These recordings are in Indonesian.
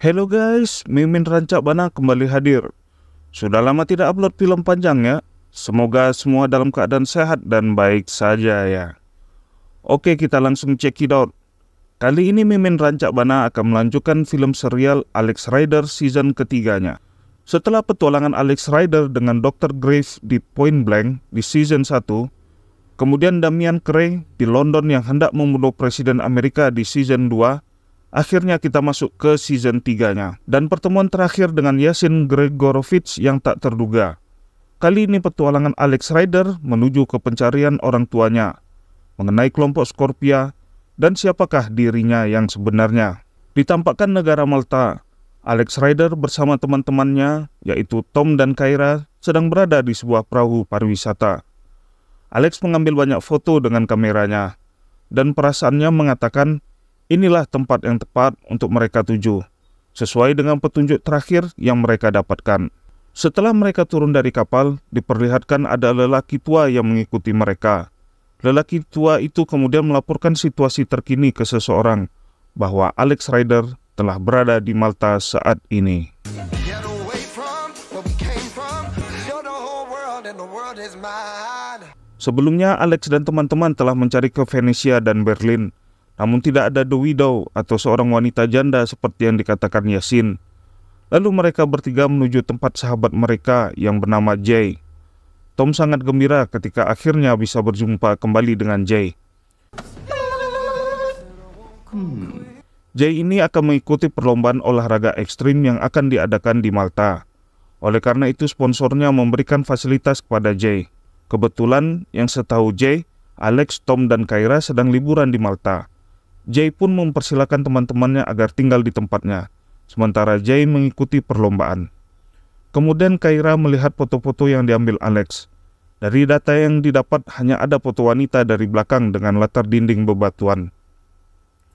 Hello guys, Mimin Rancak Bana kembali hadir. Sudah lama tidak upload film panjang ya. semoga semua dalam keadaan sehat dan baik saja ya. Oke kita langsung check it out. Kali ini Mimin Rancak Bana akan melanjutkan film serial Alex Rider season ketiganya. Setelah petualangan Alex Rider dengan Dr. Graves di Point Blank di season 1, kemudian Damian Cray di London yang hendak membunuh Presiden Amerika di season 2, Akhirnya kita masuk ke season 3-nya dan pertemuan terakhir dengan Yasin Gregorovich yang tak terduga. Kali ini petualangan Alex Rider menuju ke pencarian orang tuanya, mengenai kelompok Scorpia dan siapakah dirinya yang sebenarnya. Ditampakkan negara Malta, Alex Rider bersama teman-temannya yaitu Tom dan Kaira sedang berada di sebuah perahu pariwisata. Alex mengambil banyak foto dengan kameranya dan perasaannya mengatakan Inilah tempat yang tepat untuk mereka tuju, sesuai dengan petunjuk terakhir yang mereka dapatkan. Setelah mereka turun dari kapal, diperlihatkan ada lelaki tua yang mengikuti mereka. Lelaki tua itu kemudian melaporkan situasi terkini ke seseorang bahwa Alex Rider telah berada di Malta saat ini. Sebelumnya, Alex dan teman-teman telah mencari ke Venesia dan Berlin, namun tidak ada the widow atau seorang wanita janda seperti yang dikatakan Yasin. Lalu mereka bertiga menuju tempat sahabat mereka yang bernama Jay. Tom sangat gembira ketika akhirnya bisa berjumpa kembali dengan Jay. Hmm. Jay ini akan mengikuti perlombaan olahraga ekstrim yang akan diadakan di Malta. Oleh karena itu sponsornya memberikan fasilitas kepada Jay. Kebetulan yang setahu Jay, Alex, Tom, dan Kaira sedang liburan di Malta. Jay pun mempersilahkan teman-temannya agar tinggal di tempatnya, sementara Jay mengikuti perlombaan. Kemudian Kaira melihat foto-foto yang diambil Alex. Dari data yang didapat hanya ada foto wanita dari belakang dengan latar dinding bebatuan.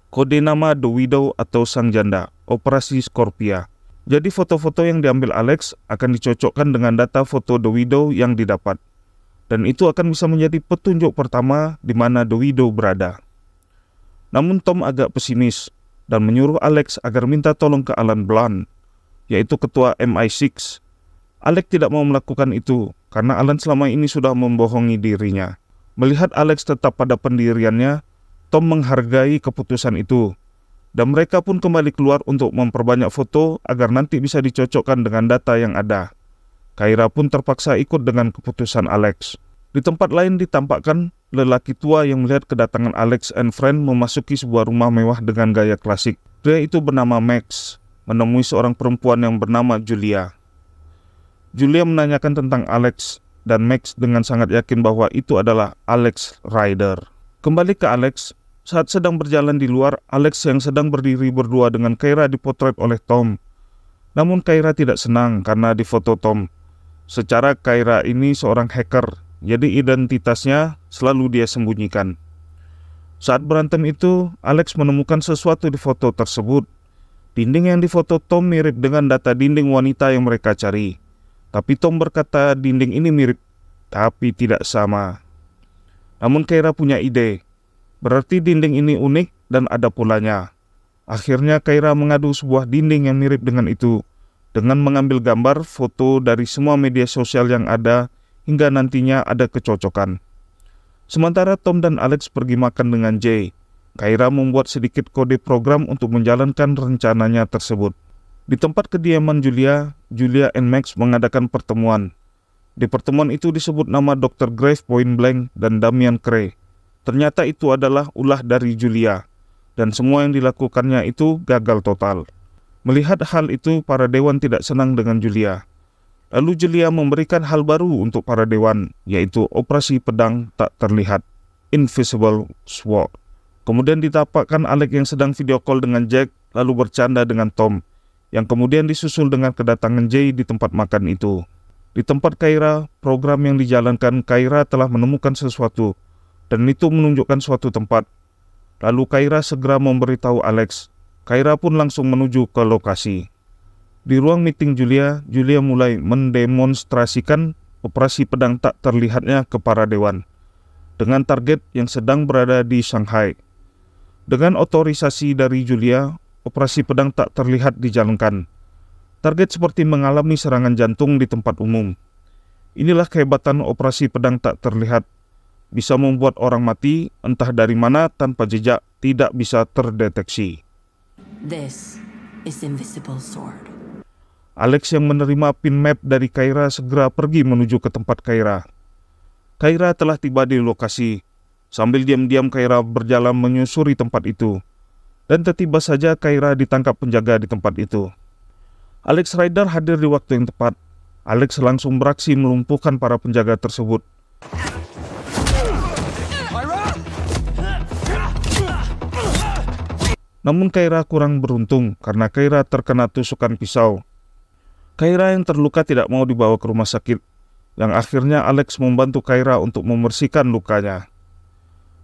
Kode nama The Widow atau Sang Janda, Operasi Scorpia. Jadi foto-foto yang diambil Alex akan dicocokkan dengan data foto The Widow yang didapat. Dan itu akan bisa menjadi petunjuk pertama di mana The Widow berada. Namun Tom agak pesimis dan menyuruh Alex agar minta tolong ke Alan Blunt, yaitu ketua MI6. Alex tidak mau melakukan itu karena Alan selama ini sudah membohongi dirinya. Melihat Alex tetap pada pendiriannya, Tom menghargai keputusan itu. Dan mereka pun kembali keluar untuk memperbanyak foto agar nanti bisa dicocokkan dengan data yang ada. Kaira pun terpaksa ikut dengan keputusan Alex. Di tempat lain ditampakkan lelaki tua yang melihat kedatangan Alex and Friend memasuki sebuah rumah mewah dengan gaya klasik. Pria itu bernama Max, menemui seorang perempuan yang bernama Julia. Julia menanyakan tentang Alex dan Max dengan sangat yakin bahwa itu adalah Alex Ryder. Kembali ke Alex, saat sedang berjalan di luar, Alex yang sedang berdiri berdua dengan Kaira dipotret oleh Tom. Namun Kaira tidak senang karena difoto Tom. Secara Kaira ini seorang hacker jadi identitasnya selalu dia sembunyikan. Saat berantem itu, Alex menemukan sesuatu di foto tersebut. Dinding yang difoto Tom mirip dengan data dinding wanita yang mereka cari. Tapi Tom berkata dinding ini mirip, tapi tidak sama. Namun Kaira punya ide. Berarti dinding ini unik dan ada polanya. Akhirnya Kaira mengadu sebuah dinding yang mirip dengan itu dengan mengambil gambar foto dari semua media sosial yang ada hingga nantinya ada kecocokan. Sementara Tom dan Alex pergi makan dengan Jay, Kaira membuat sedikit kode program untuk menjalankan rencananya tersebut. Di tempat kediaman Julia, Julia and Max mengadakan pertemuan. Di pertemuan itu disebut nama Dr. Grave Point Blank dan Damian Cray. Ternyata itu adalah ulah dari Julia, dan semua yang dilakukannya itu gagal total. Melihat hal itu, para dewan tidak senang dengan Julia. Lalu Jelia memberikan hal baru untuk para dewan, yaitu operasi pedang tak terlihat, Invisible Sword. Kemudian ditapakkan Alec yang sedang video call dengan Jack, lalu bercanda dengan Tom, yang kemudian disusul dengan kedatangan Jay di tempat makan itu. Di tempat Kaira, program yang dijalankan Kaira telah menemukan sesuatu, dan itu menunjukkan suatu tempat. Lalu Kaira segera memberitahu Alex. Kaira pun langsung menuju ke lokasi. Di ruang meeting Julia, Julia mulai mendemonstrasikan operasi pedang tak terlihatnya ke para dewan dengan target yang sedang berada di Shanghai. Dengan otorisasi dari Julia, operasi pedang tak terlihat dijalankan. Target seperti mengalami serangan jantung di tempat umum. Inilah kehebatan operasi pedang tak terlihat. Bisa membuat orang mati entah dari mana tanpa jejak tidak bisa terdeteksi. This is invisible sword. Alex yang menerima pin map dari Kaira segera pergi menuju ke tempat Kaira. Kaira telah tiba di lokasi. Sambil diam-diam Kaira berjalan menyusuri tempat itu. Dan tiba saja Kaira ditangkap penjaga di tempat itu. Alex Rider hadir di waktu yang tepat. Alex langsung beraksi melumpuhkan para penjaga tersebut. Namun Kaira kurang beruntung karena Kaira terkena tusukan pisau Kaira yang terluka tidak mau dibawa ke rumah sakit, yang akhirnya Alex membantu Kaira untuk membersihkan lukanya.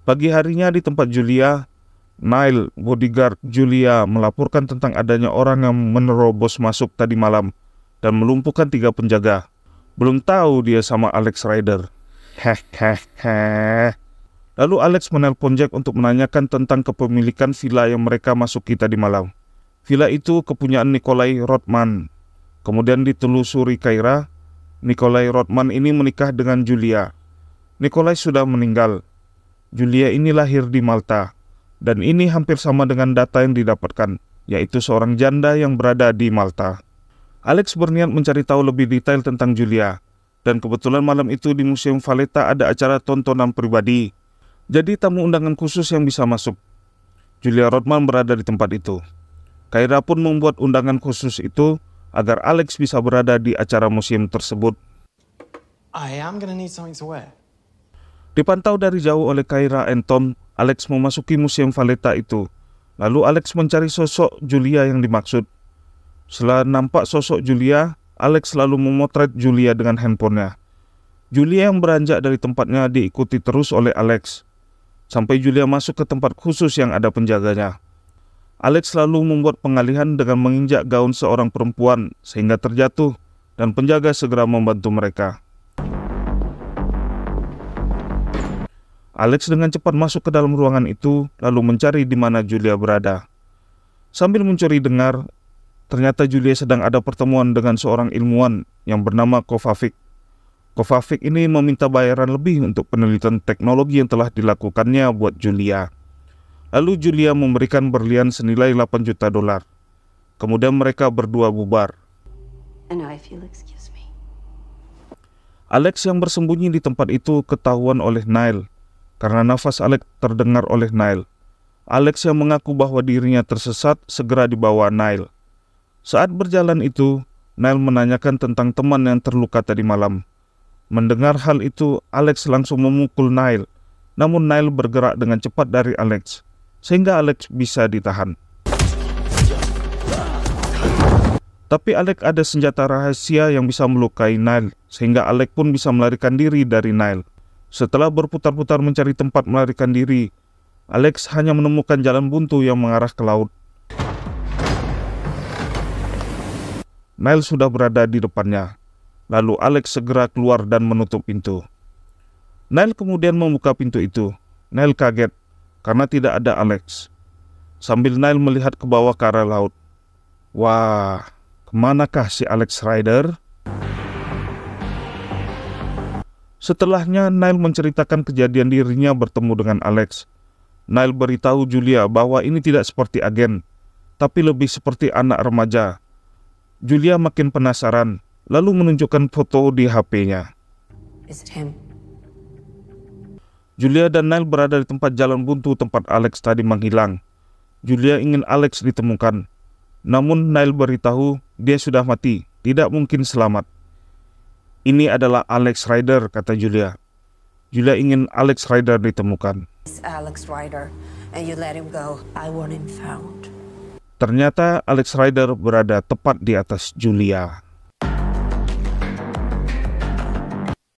Pagi harinya di tempat Julia, Nile, bodyguard Julia, melaporkan tentang adanya orang yang menerobos masuk tadi malam dan melumpuhkan tiga penjaga. Belum tahu dia sama Alex Ryder. Hehehe. Lalu Alex menelpon Jack untuk menanyakan tentang kepemilikan villa yang mereka masuki tadi malam. Villa itu kepunyaan Nikolai Rodman, Kemudian ditelusuri Kaira, Nikolai Rotman ini menikah dengan Julia. Nikolai sudah meninggal. Julia ini lahir di Malta. Dan ini hampir sama dengan data yang didapatkan, yaitu seorang janda yang berada di Malta. Alex berniat mencari tahu lebih detail tentang Julia. Dan kebetulan malam itu di Museum Valeta ada acara tontonan pribadi. Jadi tamu undangan khusus yang bisa masuk. Julia Rotman berada di tempat itu. Kaira pun membuat undangan khusus itu agar Alex bisa berada di acara musim tersebut. I am gonna need something to wear. Dipantau dari jauh oleh Kaira and Tom, Alex memasuki museum Valeta itu. Lalu Alex mencari sosok Julia yang dimaksud. Setelah nampak sosok Julia, Alex selalu memotret Julia dengan handphonenya. Julia yang beranjak dari tempatnya diikuti terus oleh Alex. Sampai Julia masuk ke tempat khusus yang ada penjaganya. Alex selalu membuat pengalihan dengan menginjak gaun seorang perempuan sehingga terjatuh dan penjaga segera membantu mereka. Alex dengan cepat masuk ke dalam ruangan itu lalu mencari di mana Julia berada. Sambil mencuri dengar, ternyata Julia sedang ada pertemuan dengan seorang ilmuwan yang bernama Kovavik. Kovavik ini meminta bayaran lebih untuk penelitian teknologi yang telah dilakukannya buat Julia. Lalu Julia memberikan berlian senilai 8 juta dolar. Kemudian mereka berdua bubar. Alex yang bersembunyi di tempat itu ketahuan oleh Nile karena nafas Alex terdengar oleh Nile. Alex yang mengaku bahwa dirinya tersesat segera dibawa Nile. Saat berjalan itu, Nile menanyakan tentang teman yang terluka tadi malam. Mendengar hal itu, Alex langsung memukul Nile. Namun Nile bergerak dengan cepat dari Alex sehingga Alex bisa ditahan. Tapi Alex ada senjata rahasia yang bisa melukai Nile, sehingga Alex pun bisa melarikan diri dari Nile. Setelah berputar-putar mencari tempat melarikan diri, Alex hanya menemukan jalan buntu yang mengarah ke laut. Nile sudah berada di depannya. Lalu Alex segera keluar dan menutup pintu. Nile kemudian membuka pintu itu. Nile kaget karena tidak ada Alex. Sambil Nile melihat ke bawah ke arah laut. Wah, kemanakah si Alex Rider? Setelahnya, Nile menceritakan kejadian dirinya bertemu dengan Alex. Nile beritahu Julia bahwa ini tidak seperti agen, tapi lebih seperti anak remaja. Julia makin penasaran, lalu menunjukkan foto di HP-nya. Julia dan Nile berada di tempat jalan buntu tempat Alex tadi menghilang. Julia ingin Alex ditemukan. Namun Nile beritahu dia sudah mati, tidak mungkin selamat. Ini adalah Alex Ryder, kata Julia. Julia ingin Alex Ryder ditemukan. Alex Ryder, and you let him go. I want him found. Ternyata Alex Ryder berada tepat di atas Julia.